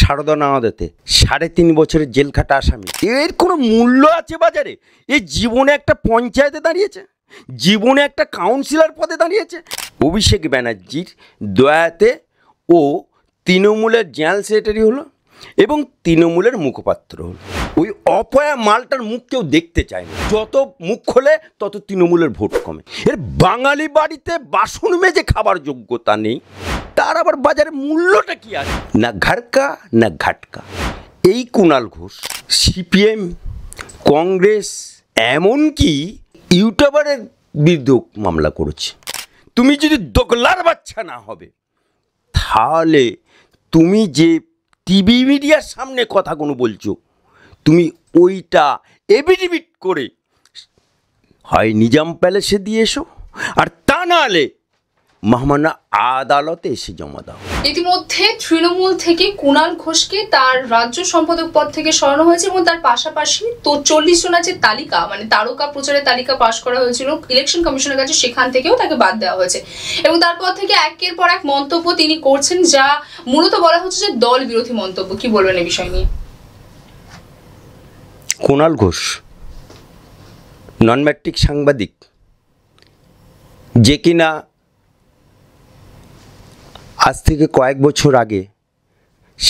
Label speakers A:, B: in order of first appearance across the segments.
A: সারদা নাওয়াদাতে সাড়ে তিন বছরের জেল খাটা আসামি এর কোনো মূল্য আছে বাজারে এ জীবনে একটা পঞ্চায়েতে দাঁড়িয়েছে জীবনে একটা কাউন্সিলর পদে দাঁড়িয়েছে অভিষেক ব্যানার্জির দয়াতে ও তৃণমূলের জেনারেল সেক্রেটারি হলো এবং তৃণমূলের মুখপাত্র হলো ওই অপয়া মালটার মুখ কেউ দেখতে চায় না যত মুখ খোলে তত তৃণমূলের ভোট কমে এর বাঙালি বাড়িতে বাসন মেজে খাবার যোগ্যতা নেই তার আবার বাজারে মূল্যটা কি আছে না ঘাটকা না ঘাটকা এই কুণাল ঘোষ সিপিএম কংগ্রেস এমনকি ইউটিউবারের বিরুদ্ধেও মামলা করেছে তুমি যদি দোকলার বাচ্চা না হবে তাহলে তুমি যে টিভি মিডিয়ার সামনে কথাগুলো বলছো তুমি ওইটা এভিডিভিট করে হয় নিজাম প্যালেসে দিয়ে এসো আর তা নাহলে মহামান্য আদালতে এসে জমা দাও
B: ইতিমধ্যে তৃণমূল থেকে কুণাল ঘোষকে তার রাজ্য সম্পাদক পদ থেকে সরানো হয়েছে এবং তার পাশাপাশি তো চল্লিশ জনের যে তালিকা মানে তারকা প্রচারের তালিকা পাশ করা হয়েছিল ইলেকশন কমিশনের কাছে সেখান থেকেও তাকে বাদ দেওয়া হয়েছে এবং তারপর থেকে একের পর এক মন্তব্য তিনি করছেন যা মূলত বলা হচ্ছে যে দল বিরোধী মন্তব্য কি বলবেন এই বিষয় নিয়ে
A: কুনাল ঘোষ নন ম্যাট্রিক সাংবাদিক যে কিনা আজ থেকে কয়েক বছর আগে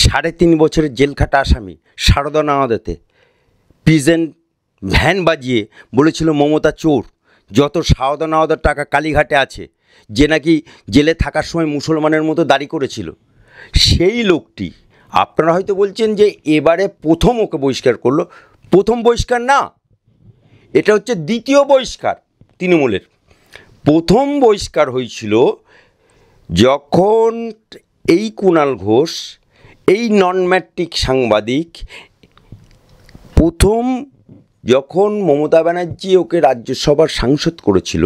A: সাড়ে তিন বছরের জেল খাটা আসামি শারদা নাওয়াদাতে প্রিজেন্ট ভ্যান বাজিয়ে বলেছিল মমতা চোর যত শারদা নানাদার টাকা কালীঘাটে আছে যে নাকি জেলে থাকার সময় মুসলমানের মতো দাড়ি করেছিল সেই লোকটি আপনারা হয়তো বলছেন যে এবারে প্রথম ওকে বহিষ্কার করলো প্রথম বহিষ্কার না এটা হচ্ছে দ্বিতীয় বহিষ্কার তৃণমূলের প্রথম বহিষ্কার হয়েছিল যখন এই কুণাল ঘোষ এই নন ম্যাট্রিক সাংবাদিক প্রথম যখন মমতা ব্যানার্জি ওকে রাজ্যসভার সাংসদ করেছিল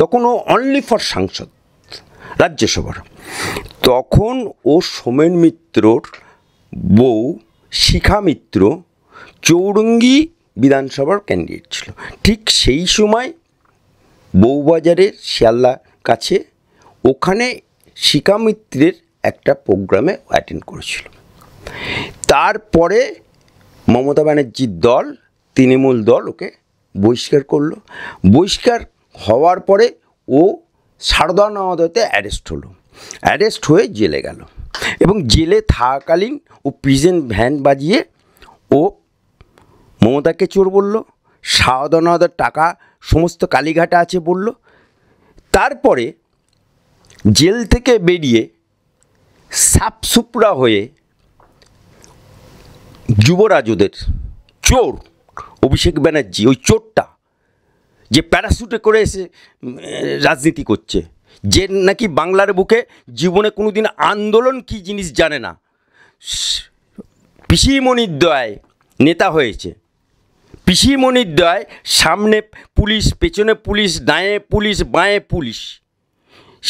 A: তখন ও অনলি ফর সাংসদ রাজ্যসভার তখন ও সোমেন মিত্রর বউ শিখা মিত্র চৌরঙ্গি বিধানসভার ক্যান্ডিডেট ছিল ঠিক সেই সময় বউবাজারের শিয়াল্লা কাছে ওখানে শিকামিত্রের একটা প্রোগ্রামে অ্যাটেন্ড করেছিল তারপরে মমতা ব্যানার্জির দল তৃণমূল দল ওকে বহিষ্কার করলো বহিষ্কার হওয়ার পরে ও সারদা নওয়াদাতে অ্যারেস্ট হলো অ্যারেস্ট হয়ে জেলে গেল এবং জেলে থাকাকালীন ও প্রিজেন ভ্যান বাজিয়ে ও মমতাকে চোর বলল সারদা নওয়াদার টাকা সমস্ত কালীঘাটা আছে বলল তারপরে জেল থেকে বেরিয়ে সাপসুপড়া হয়ে যুবরাজুদের চোর অভিষেক ব্যানার্জি ওই চোরটা যে প্যারাসুটে করে এসে রাজনীতি করছে যে নাকি বাংলার বুকে জীবনে কোনো দিন আন্দোলন কি জিনিস জানে না পিসিমণির দয় নেতা হয়েছে পিসিমণির দয় সামনে পুলিশ পেছনে পুলিশ দায়ে পুলিশ বাঁয়ে পুলিশ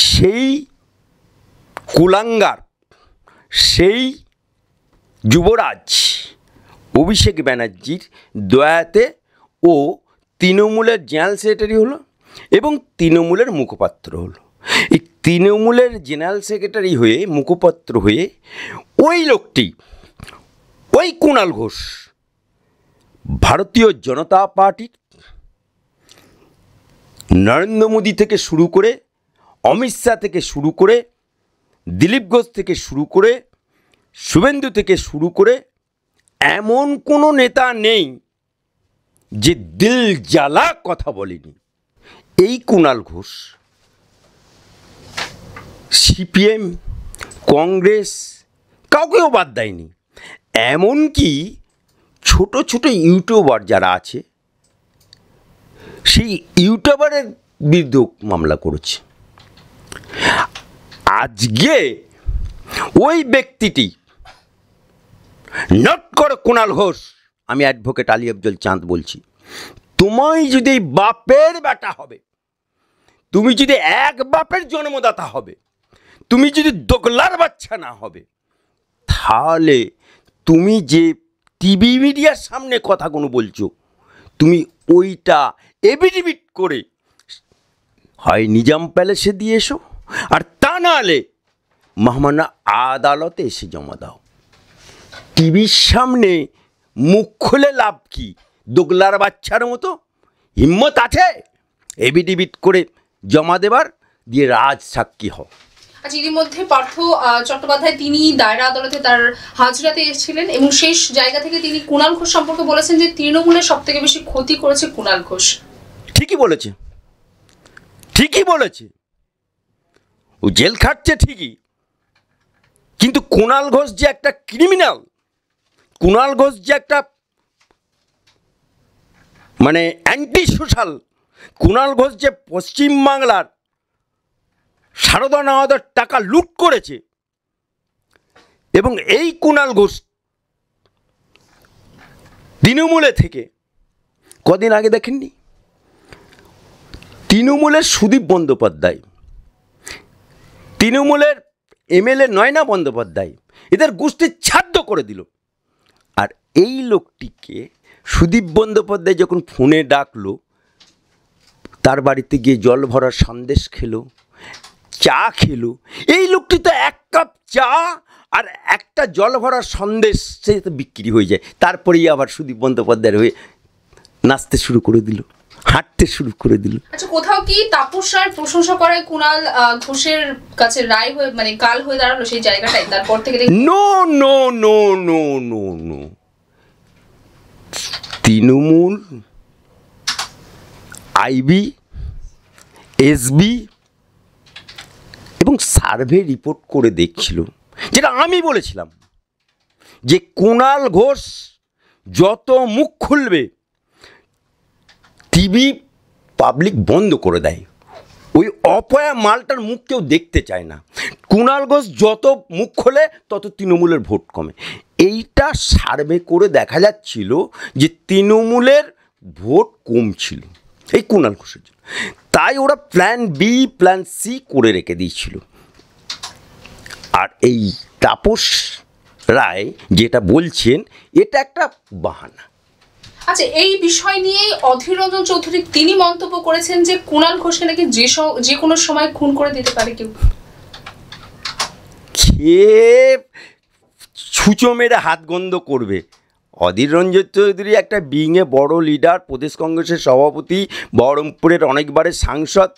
A: সেই কুলাঙ্গার সেই যুবরাজ অভিষেক ব্যানার্জির দয়াতে ও তৃণমূলের জেনারেল সেক্রেটারি হলো এবং তৃণমূলের মুখপাত্র হলো এই তৃণমূলের জেনারেল সেক্রেটারি হয়ে মুখপাত্র হয়ে ওই লোকটি ওই কুণাল ঘোষ ভারতীয় জনতা পার্টির নরেন্দ্র মোদী থেকে শুরু করে অমিত শাহ থেকে শুরু করে দিলীপ ঘোষ থেকে শুরু করে শুভেন্দু থেকে শুরু করে এমন কোনো নেতা নেই যে দিল জ্বালা কথা বলেনি এই কুণাল ঘোষ সিপিএম কংগ্রেস কাউকেও বাদ দেয়নি এমনকি ছোট ছোট ইউটিউবার যারা আছে সেই ইউটিউবারের বিরুদ্ধেও মামলা করেছে আজকে ওই ব্যক্তিটি নট করে কুণাল ঘোষ আমি অ্যাডভোকেট আলী আফজল চাঁদ বলছি তোমায় যদি বাপের বেটা হবে তুমি যদি এক বাপের জন্মদাতা হবে তুমি যদি দোকলার বাচ্চা না হবে তাহলে তুমি যে টিভি মিডিয়ার সামনে কথাগুলো বলছো তুমি ওইটা এভিডিভিট করে হয় নিজাম প্যালেসে দিয়ে এসো আর তা নাহলে মহামান্য আদালতে এসে জমা দাও টিভির সামনে মুখ খুলে লাভ কি দোগলার বাচ্চার মতো হিম্মত আছে এবিডিবিট করে জমা দেবার দিয়ে রাজ সাক্ষী হও আজ
B: আচ্ছা, এরই মধ্যে পার্থ চট্টোপাধ্যায় তিনি দায়রা আদালতে তার হাজরাতে এসেছিলেন এবং শেষ জায়গা থেকে তিনি কুণাল ঘোষ সম্পর্কে বলেছেন যে তৃণমূলের সব থেকে বেশি ক্ষতি করেছে কুণাল ঘোষ ঠিকই বলেছে ঠিকই বলেছে
A: ও জেল খাটছে ঠিকই কিন্তু কুণাল ঘোষ যে একটা ক্রিমিনাল কুণাল ঘোষ যে একটা মানে অ্যান্টি সোশ্যাল কুণাল ঘোষ যে পশ্চিমবাংলার সারদা নাওয়াদের টাকা লুট করেছে এবং এই কুণাল ঘোষ তৃণমূলে থেকে কদিন আগে দেখেননি তৃণমূলের সুদীপ বন্দ্যোপাধ্যায় তৃণমূলের এমএলএ নয়না বন্দ্যোপাধ্যায় এদের গোষ্ঠী ছাদ্য করে দিল আর এই লোকটিকে সুদীপ বন্দ্যোপাধ্যায় যখন ফোনে ডাকলো তার বাড়িতে গিয়ে জল ভরার সন্দেশ খেলো চা খেলো এই লোকটি তো এক কাপ চা আর একটা জল ভরার সন্দেশ সে তো বিক্রি হয়ে যায় তারপরেই আবার সুদীপ বন্দ্যোপাধ্যায়ের হয়ে নাচতে শুরু করে দিল খাটতে শুরু করে দিল
B: আচ্ছা কোথাও কি তাপসার প্রশংসা করে কুণাল ঘোষের কাছে রায় হয়ে মানে কাল হয়ে দাঁড়ালো সেই জায়গাটাই তারপর থেকে
A: no no no no no no Trinamool IB SB এবং সার্ভে রিপোর্ট করে দেখছিল যেটা আমি বলেছিলাম যে কুনাল ঘোষ যত মুখ খুলবে টিভি পাবলিক বন্ধ করে দেয় ওই অপয়া মালটার মুখ কেউ দেখতে চায় না কুণাল ঘোষ যত মুখ খোলে তত তৃণমূলের ভোট কমে এইটা সার্ভে করে দেখা যাচ্ছিল যে তৃণমূলের ভোট কম ছিল এই কুণাল ঘোষের জন্য তাই ওরা প্ল্যান বি প্ল্যান সি করে রেখে দিয়েছিল আর এই তাপস রায় যেটা বলছেন এটা একটা বাহানা
B: আচ্ছা এই বিষয় নিয়ে অধীর রঞ্জন চৌধুরী তিনি মন্তব্য করেছেন যে কুনাল ঘোষকে নাকি যে যে কোনো সময় খুন করে দিতে পারে কেউ
A: কে ছুঁচো মেরে হাত গন্ধ করবে অধীর রঞ্জন চৌধুরী একটা বিংয়ে বড় লিডার প্রদেশ কংগ্রেসের সভাপতি বহরমপুরের অনেকবারের সাংসদ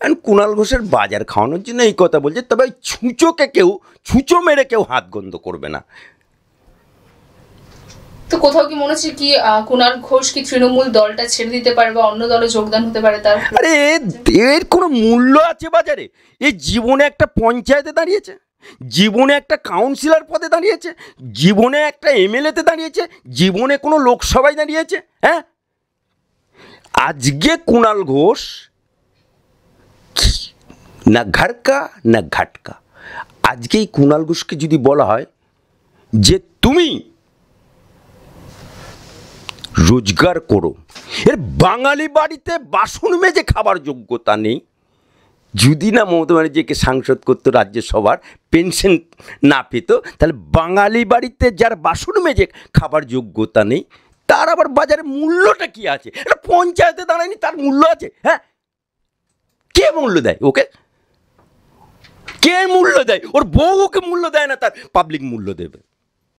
A: অ্যান্ড কুণাল ঘোষের বাজার খাওয়ানোর জন্য এই কথা বলছে তবে ছুঁচোকে কেউ ছুঁচো মেরে কেউ হাত গন্ধ করবে না
B: তো কোথাও কি মনে হচ্ছে কি কুনাল ঘোষ কি তৃণমূল দলটা ছেড়ে দিতে পারে বা অন্য দলে যোগদান হতে পারে তার আরে
A: এর কোনো মূল্য আছে বাজারে এই জীবনে একটা পঞ্চায়েতে দাঁড়িয়েছে জীবনে একটা কাউন্সিলর পদে দাঁড়িয়েছে জীবনে একটা এমএলএতে দাঁড়িয়েছে জীবনে কোনো লোকসভায় দাঁড়িয়েছে হ্যাঁ আজকে কুনাল ঘোষ না ঘাটকা না ঘাটকা আজকে এই ঘোষকে যদি বলা হয় যে তুমি রোজগার করো এর বাঙালি বাড়িতে বাসন মেজে খাবার যোগ্যতা নেই যদি না মমতা ব্যানার্জিকে সাংসদ করতো রাজ্যসভার পেনশন না পেত তাহলে বাঙালি বাড়িতে যার বাসন মেজে খাবার যোগ্যতা নেই তার আবার বাজারে মূল্যটা কি আছে এটা পঞ্চায়েতে দাঁড়ায়নি তার মূল্য আছে হ্যাঁ কে মূল্য দেয় ওকে
B: কে মূল্য দেয় ওর বউ ওকে মূল্য দেয় না তার পাবলিক মূল্য দেবে